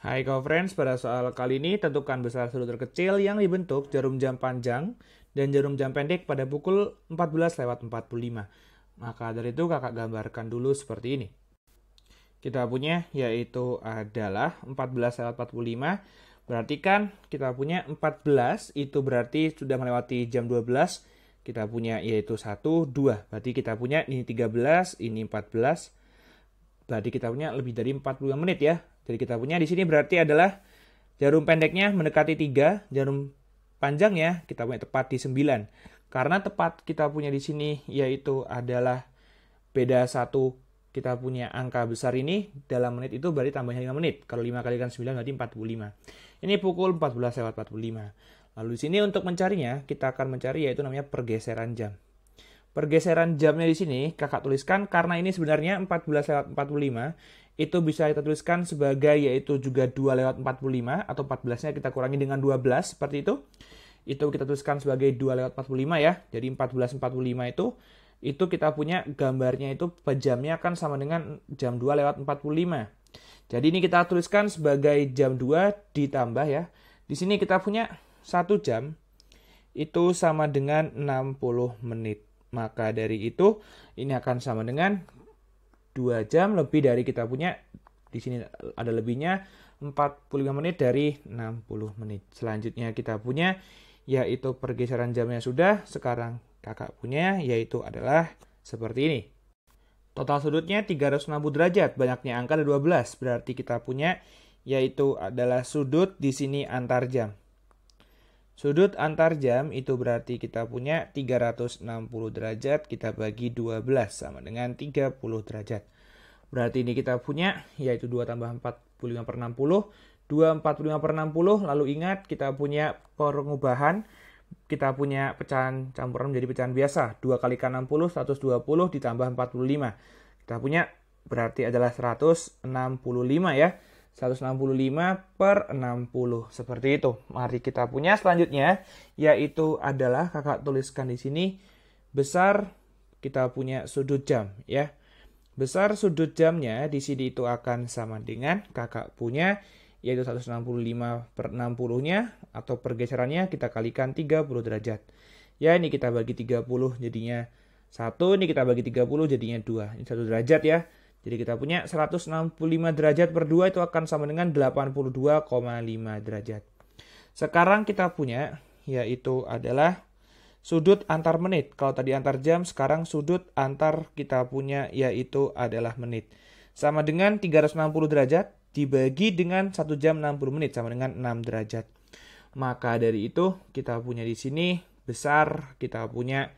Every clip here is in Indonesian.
Hai friends, pada soal kali ini tentukan besar sudut terkecil yang dibentuk jarum jam panjang dan jarum jam pendek pada pukul 14 lewat 45. Maka dari itu kakak gambarkan dulu seperti ini. Kita punya yaitu adalah 14 lewat 45. Berarti kan kita punya 14 itu berarti sudah melewati jam 12. Kita punya yaitu 1, 2. Berarti kita punya ini 13, ini 14. Berarti kita punya lebih dari 45 menit ya. Jadi kita punya di sini berarti adalah jarum pendeknya mendekati 3, jarum panjangnya kita punya tepat di 9. Karena tepat kita punya di sini yaitu adalah beda 1 kita punya angka besar ini dalam menit itu berarti tambahnya 5 menit. Kalau 5 kali kan 9 berarti 45. Ini pukul 14 lewat 45. Lalu di sini untuk mencarinya kita akan mencari yaitu namanya pergeseran jam. Pergeseran jamnya di sini kakak tuliskan karena ini sebenarnya 14 lewat 45 itu bisa kita tuliskan sebagai yaitu juga 2 lewat 45 atau 14-nya kita kurangi dengan 12 seperti itu. Itu kita tuliskan sebagai 2 lewat 45 ya. Jadi 14 45 itu itu kita punya gambarnya itu jamnya akan sama dengan jam 2 lewat 45. Jadi ini kita tuliskan sebagai jam 2 ditambah ya. Di sini kita punya 1 jam itu sama dengan 60 menit. Maka dari itu ini akan sama dengan 2 jam lebih dari kita punya. Di sini ada lebihnya 45 menit dari 60 menit. Selanjutnya kita punya yaitu pergeseran jamnya sudah. Sekarang kakak punya yaitu adalah seperti ini. Total sudutnya 360 derajat, banyaknya angka ada 12, berarti kita punya yaitu adalah sudut di sini antar jam. Sudut antar jam itu berarti kita punya 360 derajat kita bagi 12 sama dengan 30 derajat. Berarti ini kita punya yaitu 2 tambah 45 per 60, 2 45 per 60. Lalu ingat kita punya perubahan kita punya pecahan campuran menjadi pecahan biasa. 2 kali kan 60, 120 ditambah 45. Kita punya berarti adalah 165 ya. 165 per 60. Seperti itu. Mari kita punya selanjutnya, yaitu adalah kakak tuliskan di sini, besar kita punya sudut jam ya. Besar sudut jamnya di sini itu akan sama dengan kakak punya, yaitu 165 per 60-nya, atau pergeserannya kita kalikan 30 derajat. Ya, ini kita bagi 30 jadinya 1, ini kita bagi 30 jadinya 2. Ini 1 derajat ya. Jadi kita punya 165 derajat per 2 itu akan sama dengan 82,5 derajat. Sekarang kita punya yaitu adalah sudut antar menit. Kalau tadi antar jam, sekarang sudut antar kita punya yaitu adalah menit. Sama dengan 360 derajat dibagi dengan 1 jam 60 menit sama dengan 6 derajat. Maka dari itu kita punya di sini besar kita punya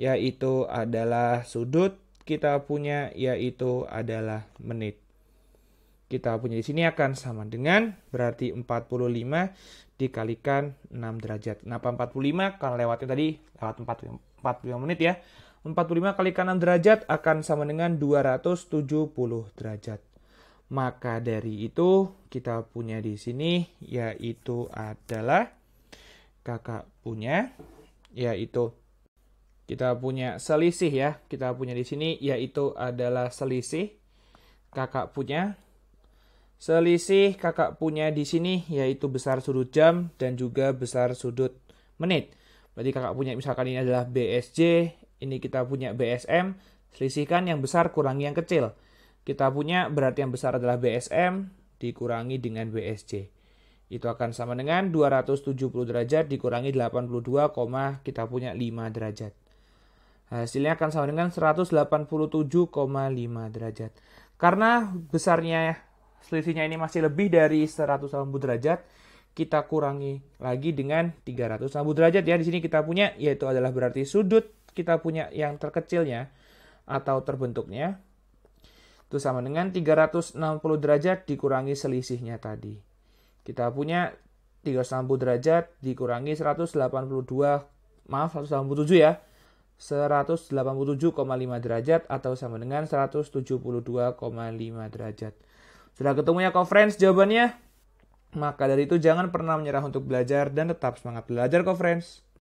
yaitu adalah sudut kita punya yaitu adalah menit. Kita punya di sini akan sama dengan berarti 45 dikalikan 6 derajat. Kenapa 45? Karena lewatnya tadi lewat 45, menit ya. 45 kalikan 6 derajat akan sama dengan 270 derajat. Maka dari itu kita punya di sini yaitu adalah kakak punya yaitu kita punya selisih ya. Kita punya di sini yaitu adalah selisih kakak punya. Selisih kakak punya di sini yaitu besar sudut jam dan juga besar sudut menit. Berarti kakak punya misalkan ini adalah BSJ, ini kita punya BSM, selisihkan yang besar kurangi yang kecil. Kita punya berarti yang besar adalah BSM dikurangi dengan BSJ. Itu akan sama dengan 270 derajat dikurangi 82, kita punya 5 derajat. Hasilnya akan sama dengan 187,5 derajat. Karena besarnya selisihnya ini masih lebih dari 100 derajat, kita kurangi lagi dengan 300 derajat ya. Di sini kita punya yaitu adalah berarti sudut kita punya yang terkecilnya atau terbentuknya itu sama dengan 360 derajat dikurangi selisihnya tadi. Kita punya 360 derajat dikurangi 182, maaf 187 ya, 187,5 derajat atau sama dengan 172,5 derajat. Sudah ketemu ya kok jawabannya? Maka dari itu jangan pernah menyerah untuk belajar dan tetap semangat belajar kok